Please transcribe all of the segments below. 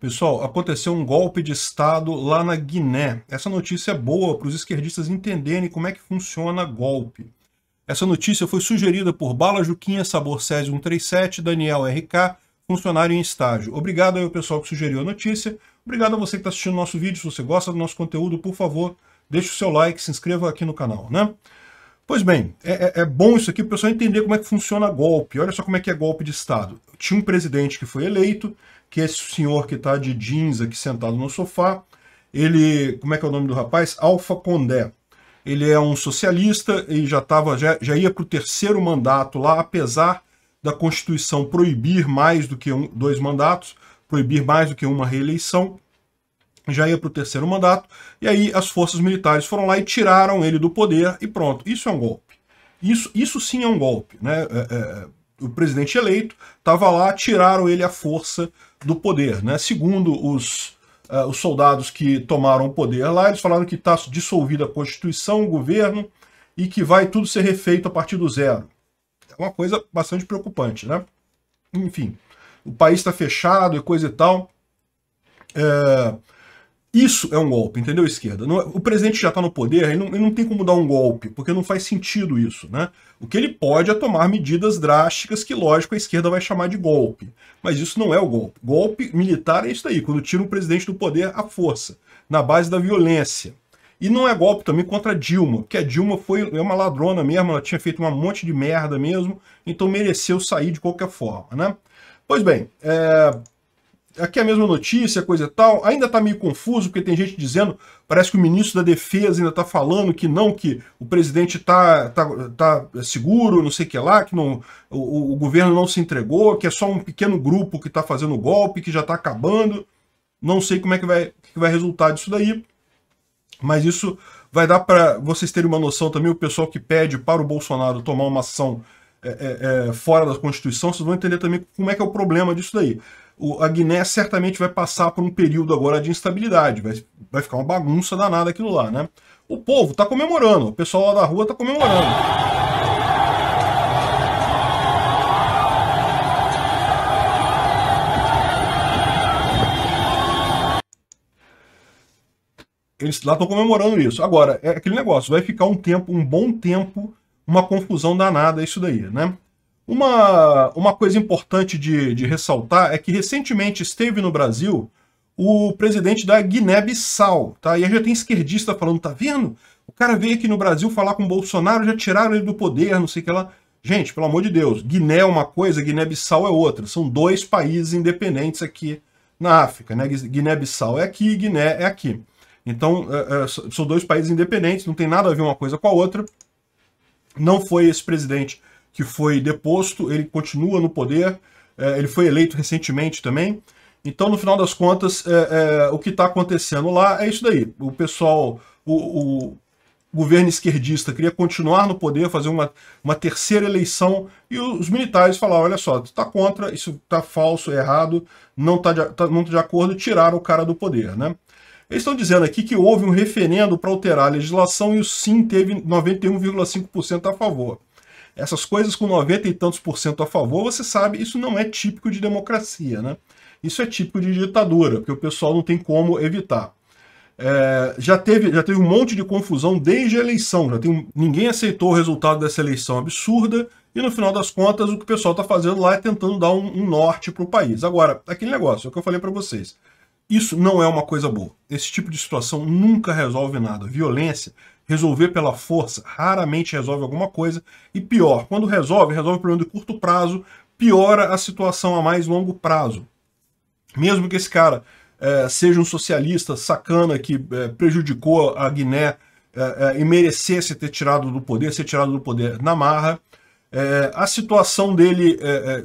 Pessoal, aconteceu um golpe de Estado lá na Guiné. Essa notícia é boa para os esquerdistas entenderem como é que funciona golpe. Essa notícia foi sugerida por Bala Juquinha Sabor Césio 137, Daniel RK, funcionário em estágio. Obrigado ao pessoal que sugeriu a notícia. Obrigado a você que está assistindo nosso vídeo. Se você gosta do nosso conteúdo, por favor, deixe o seu like, se inscreva aqui no canal, né? Pois bem, é, é, é bom isso aqui para o pessoal entender como é que funciona golpe. Olha só como é que é golpe de Estado. Tinha um presidente que foi eleito, que esse senhor que está de jeans aqui sentado no sofá, ele, como é que é o nome do rapaz? Alfa Condé. Ele é um socialista e já, tava, já, já ia para o terceiro mandato lá, apesar da Constituição proibir mais do que um, dois mandatos, proibir mais do que uma reeleição, já ia para o terceiro mandato, e aí as forças militares foram lá e tiraram ele do poder e pronto. Isso é um golpe. Isso, isso sim é um golpe. Né? É, é, é o presidente eleito estava lá, tiraram ele à força do poder. Né? Segundo os, uh, os soldados que tomaram o poder lá, eles falaram que está dissolvida a Constituição, o governo, e que vai tudo ser refeito a partir do zero. É uma coisa bastante preocupante, né? Enfim, o país está fechado e coisa e tal. É... Isso é um golpe, entendeu, esquerda? Não, é, o presidente já está no poder, ele não, ele não, tem como dar um golpe, porque não faz sentido isso, né? O que ele pode é tomar medidas drásticas que, lógico, a esquerda vai chamar de golpe. Mas isso não é o golpe. Golpe militar é isso aí, quando tira o presidente do poder à força, na base da violência. E não é golpe também contra Dilma, porque a Dilma foi é uma ladrona mesmo, ela tinha feito um monte de merda mesmo, então mereceu sair de qualquer forma, né? Pois bem, é aqui é a mesma notícia, coisa e tal. Ainda está meio confuso, porque tem gente dizendo, parece que o ministro da Defesa ainda está falando que não, que o presidente está tá, tá seguro, não sei o que lá, que não, o, o governo não se entregou, que é só um pequeno grupo que está fazendo o golpe, que já está acabando. Não sei como é que vai, que vai resultar disso daí, mas isso vai dar para vocês terem uma noção também, o pessoal que pede para o Bolsonaro tomar uma ação é, é, é fora da Constituição, vocês vão entender também como é que é o problema disso daí a Guiné certamente vai passar por um período agora de instabilidade, vai, vai ficar uma bagunça danada aquilo lá, né? O povo tá comemorando, o pessoal lá da rua tá comemorando. eles lá estão comemorando isso. Agora, é aquele negócio, vai ficar um tempo, um bom tempo, uma confusão danada isso daí, né? Uma, uma coisa importante de, de ressaltar é que recentemente esteve no Brasil o presidente da Guiné-Bissau, tá? E aí já tem esquerdista falando, tá vendo? O cara veio aqui no Brasil falar com o Bolsonaro, já tiraram ele do poder, não sei o que lá. Gente, pelo amor de Deus, Guiné é uma coisa, Guiné-Bissau é outra. São dois países independentes aqui na África, né? Guiné-Bissau é aqui, Guiné é aqui. Então, é, é, são dois países independentes, não tem nada a ver uma coisa com a outra. Não foi esse presidente que foi deposto, ele continua no poder, é, ele foi eleito recentemente também. Então, no final das contas, é, é o que está acontecendo lá é isso daí. O pessoal, o, o governo esquerdista queria continuar no poder, fazer uma, uma terceira eleição, e os militares falaram, olha só, está contra, isso está falso, é errado, não está de, tá, não tá de acordo, tiraram o cara do poder. Né? Eles estão dizendo aqui que houve um referendo para alterar a legislação e o sim teve 91,5% a favor. Essas coisas com 90 e tantos por cento a favor, você sabe, isso não é típico de democracia, né? Isso é típico de ditadura, porque o pessoal não tem como evitar. É, já, teve, já teve um monte de confusão desde a eleição. Já tem, ninguém aceitou o resultado dessa eleição absurda, e no final das contas, o que o pessoal está fazendo lá é tentando dar um, um norte para o país. Agora, aquele negócio, é o que eu falei para vocês. Isso não é uma coisa boa. Esse tipo de situação nunca resolve nada. Violência resolver pela força raramente resolve alguma coisa. E pior, quando resolve, resolve o problema de curto prazo, piora a situação a mais longo prazo. Mesmo que esse cara é, seja um socialista sacana que é, prejudicou a Guiné é, é e merecesse ter tirado do poder, ser tirado do poder na marra, é, a situação dele é,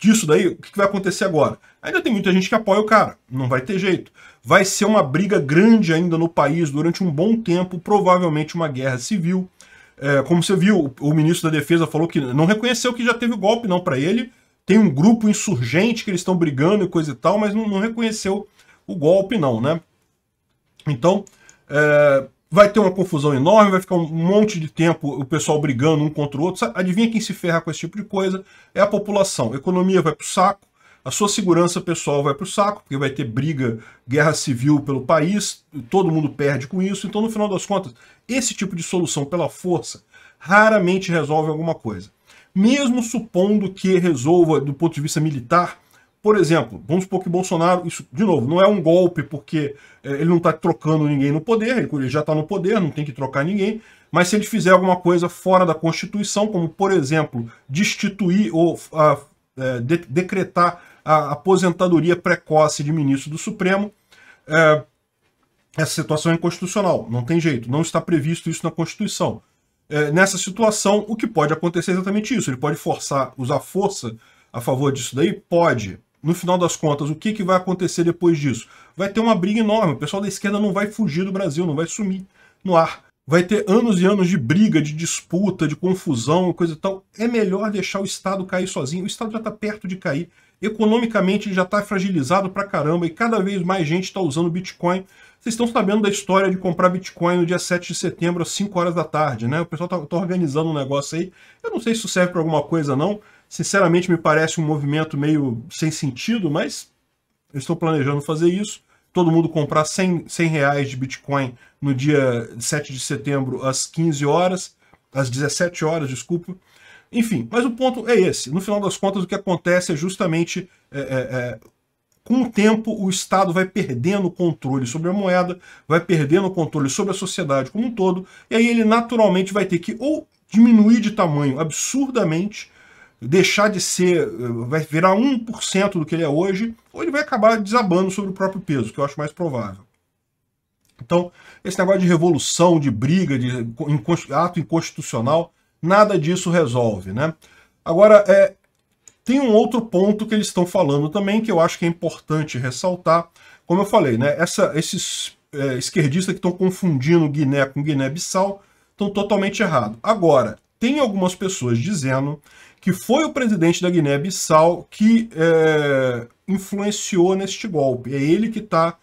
disso daí, o que vai acontecer agora? Ainda tem muita gente que apoia o cara, não vai ter jeito vai ser uma briga grande ainda no país durante um bom tempo, provavelmente uma guerra civil. É, como você viu, o ministro da Defesa falou que não reconheceu que já teve golpe não para ele. Tem um grupo insurgente que eles estão brigando e coisa e tal, mas não, não reconheceu o golpe não, né? Então, é, vai ter uma confusão enorme, vai ficar um monte de tempo o pessoal brigando um contra o outro. Adivinha quem se ferra com esse tipo de coisa? É a população. A economia vai pro saco, a sua segurança pessoal vai para o saco, porque vai ter briga, guerra civil pelo país, todo mundo perde com isso. Então, no final das contas, esse tipo de solução pela força raramente resolve alguma coisa. Mesmo supondo que resolva do ponto de vista militar, por exemplo, vamos supor que Bolsonaro, isso, de novo, não é um golpe porque é, ele não está trocando ninguém no poder, ele já está no poder, não tem que trocar ninguém, mas se ele fizer alguma coisa fora da Constituição, como, por exemplo, destituir ou ah, é, de, decretar a aposentadoria precoce de ministro do Supremo, é, essa situação é inconstitucional, não tem jeito, não está previsto isso na Constituição. É, nessa situação, o que pode acontecer é exatamente isso, ele pode forçar, usar força a favor disso daí? Pode. No final das contas, o que, que vai acontecer depois disso? Vai ter uma briga enorme, o pessoal da esquerda não vai fugir do Brasil, não vai sumir no ar. Vai ter anos e anos de briga, de disputa, de confusão, coisa e tal. É melhor deixar o Estado cair sozinho. O Estado já está perto de cair economicamente já está fragilizado pra caramba e cada vez mais gente está usando Bitcoin. Vocês estão sabendo da história de comprar Bitcoin no dia 7 de setembro às 5 horas da tarde, né? O pessoal está tá organizando um negócio aí. Eu não sei se isso serve para alguma coisa não. Sinceramente, me parece um movimento meio sem sentido, mas eu estou planejando fazer isso. Todo mundo comprar 100, 100 reais de Bitcoin no dia 7 de setembro às 15 horas, às 17 horas, desculpa. Enfim, mas o ponto é esse. No final das contas, o que acontece é justamente é, é, é, com o tempo o Estado vai perdendo o controle sobre a moeda, vai perdendo o controle sobre a sociedade como um todo, e aí ele naturalmente vai ter que ou diminuir de tamanho absurdamente, deixar de ser, eh, vai virar 1% do que ele é hoje, ou ele vai acabar desabando sobre o próprio peso, que eu acho mais provável. Então, esse negócio de revolução, de briga, de ato inconstitucional, nada disso resolve, né? Agora, é, tem um outro ponto que eles estão falando também que eu acho que é importante ressaltar. Como eu falei, né, essa, esses é, esquerdistas que estão confundindo Guiné com Guiné-Bissau estão totalmente errados. Agora, tem algumas pessoas dizendo que foi o presidente da Guiné-Bissau que é, influenciou neste golpe. É ele que está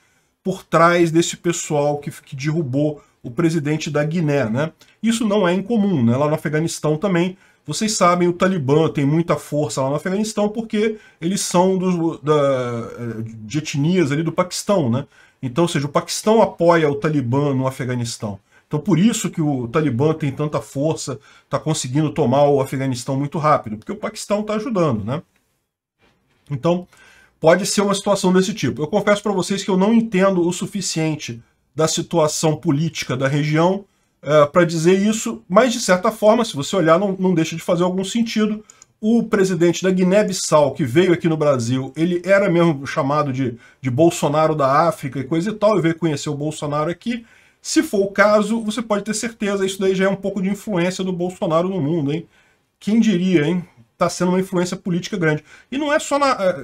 por trás desse pessoal que, que derrubou o presidente da Guiné. Né? Isso não é incomum, né? lá no Afeganistão também. Vocês sabem, o Talibã tem muita força lá no Afeganistão porque eles são do, da, de etnias ali do Paquistão. Né? Então, ou seja, o Paquistão apoia o Talibã no Afeganistão. Então, por isso que o Talibã tem tanta força, está conseguindo tomar o Afeganistão muito rápido, porque o Paquistão está ajudando, né? Então, pode ser uma situação desse tipo. Eu confesso para vocês que eu não entendo o suficiente da situação política da região é, para dizer isso, mas de certa forma, se você olhar, não, não deixa de fazer algum sentido. O presidente da Guiné-Bissau, que veio aqui no Brasil, ele era mesmo chamado de, de Bolsonaro da África e coisa e tal, e veio conhecer o Bolsonaro aqui. Se for o caso, você pode ter certeza, isso daí já é um pouco de influência do Bolsonaro no mundo, hein? Quem diria, hein? está sendo uma influência política grande. E não é só na. É,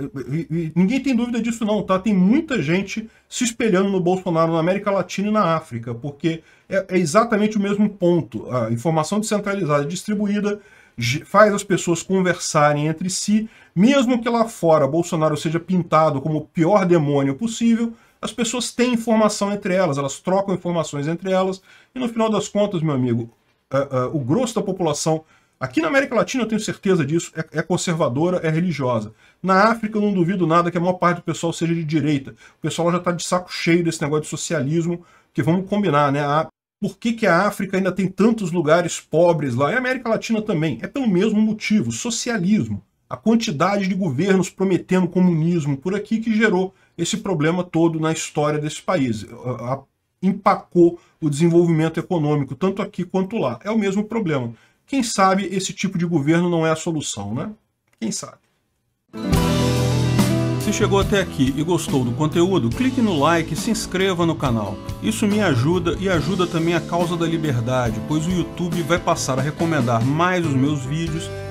ninguém tem dúvida disso, não, tá? Tem muita gente se espelhando no Bolsonaro na América Latina e na África, porque é, é exatamente o mesmo ponto. A informação descentralizada e distribuída faz as pessoas conversarem entre si, mesmo que lá fora Bolsonaro seja pintado como o pior demônio possível. As pessoas têm informação entre elas, elas trocam informações entre elas, e no final das contas, meu amigo, o grosso da população Aqui na América Latina eu tenho certeza disso, é, é, conservadora, é religiosa. Na África eu não duvido nada que a maior parte do pessoal seja de direita. O pessoal já está de saco cheio desse negócio de socialismo, que vamos combinar, né? A, por que, que a África ainda tem tantos lugares pobres lá? E a América Latina também. É pelo mesmo motivo, socialismo. A quantidade de governos prometendo comunismo por aqui que gerou esse problema todo na história desse país. A, empacou o desenvolvimento econômico, tanto aqui quanto lá. É o mesmo problema. Quem sabe esse tipo de governo não é a solução, né? Quem sabe? Se chegou até aqui e gostou do conteúdo, clique no like e se inscreva no canal. Isso me ajuda e ajuda também a causa da liberdade, pois o YouTube vai passar a recomendar mais os meus vídeos